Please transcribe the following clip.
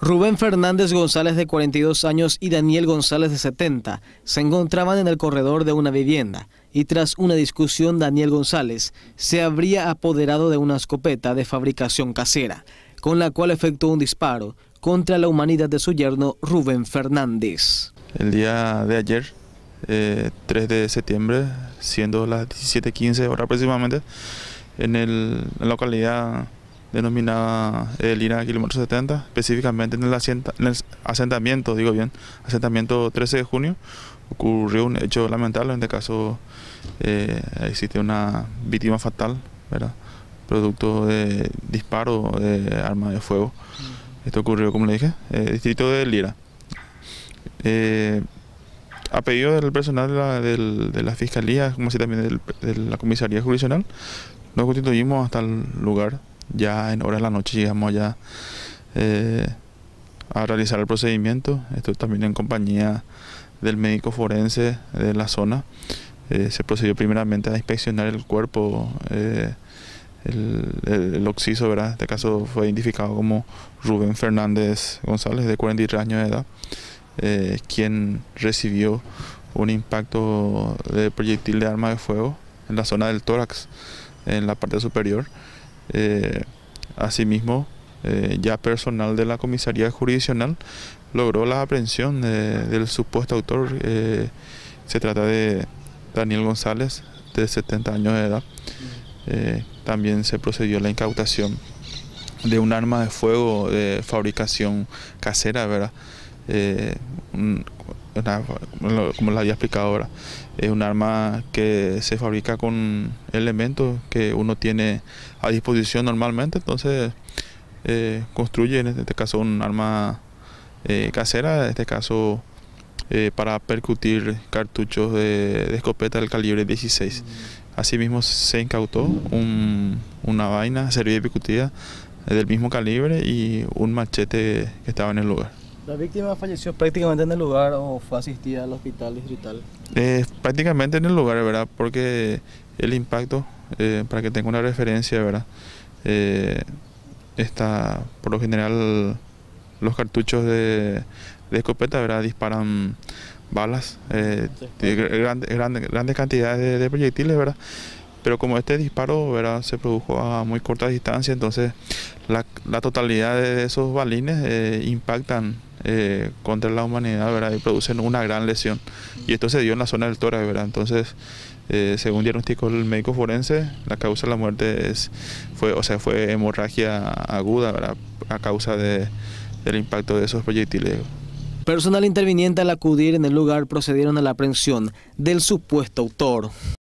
Rubén Fernández González de 42 años y Daniel González de 70 se encontraban en el corredor de una vivienda y tras una discusión Daniel González se habría apoderado de una escopeta de fabricación casera, con la cual efectuó un disparo contra la humanidad de su yerno Rubén Fernández. El día de ayer, 3 eh, de septiembre, siendo las 17.15 horas aproximadamente, en, el, en la localidad denominada el kilómetro 70, específicamente en el, asentamiento, digo bien, asentamiento 13 de junio, ocurrió un hecho lamentable, en este caso eh, existe una víctima fatal, producto de disparo de arma de fuego. Esto ocurrió, como le dije, eh, distrito de Lira. Eh, a pedido del personal de la, Fiscalía, como así también de la Comisaría Jurisdiccional, nos constituimos hasta el lugar ya en horas de la noche llegamos ya eh, a realizar el procedimiento. Esto también en compañía del médico forense de la zona. Eh, se procedió primeramente a inspeccionar el cuerpo, eh, el, el, ¿verdad? este caso fue identificado como Rubén Fernández González, de 43 años de edad, quien recibió un impacto de proyectil de arma de fuego en la zona del tórax, en la parte superior. Eh, asimismo, eh, ya personal de la comisaría jurisdiccional logró la aprehensión eh, del supuesto autor. se trata de Daniel González, de 70 años de edad. también se procedió a la incautación de un arma de fuego de fabricación casera, ¿verdad? como les había explicado ahora, es un arma que se fabrica con elementos que uno tiene a disposición normalmente, entonces eh, construye en este caso un arma eh, casera, en este caso eh, para percutir cartuchos de, escopeta del calibre 16. Asimismo se incautó una vaina servida y percutida del mismo calibre y un machete que estaba en el lugar. ¿La víctima falleció prácticamente en el lugar o fue asistida al hospital distrital? Eh, prácticamente en el lugar, ¿verdad? Porque el impacto, eh, para que tenga una referencia, ¿verdad? Eh, está, por lo general, los cartuchos de, escopeta, ¿verdad? Disparan balas, eh, grandes, cantidades de, de, proyectiles, ¿verdad? pero como este disparo ¿verdad? se produjo a muy corta distancia, entonces la, totalidad de esos balines eh, impactan eh, contra la humanidad ¿verdad? y producen una gran lesión. Y esto se dio en la zona del tórax, ¿verdad? entonces eh, según diagnóstico el médico forense, la causa de la muerte es, fue, o sea, fue hemorragia aguda a causa de, del impacto de esos proyectiles. Personal interviniente al acudir en el lugar procedieron a la aprehensión del supuesto autor.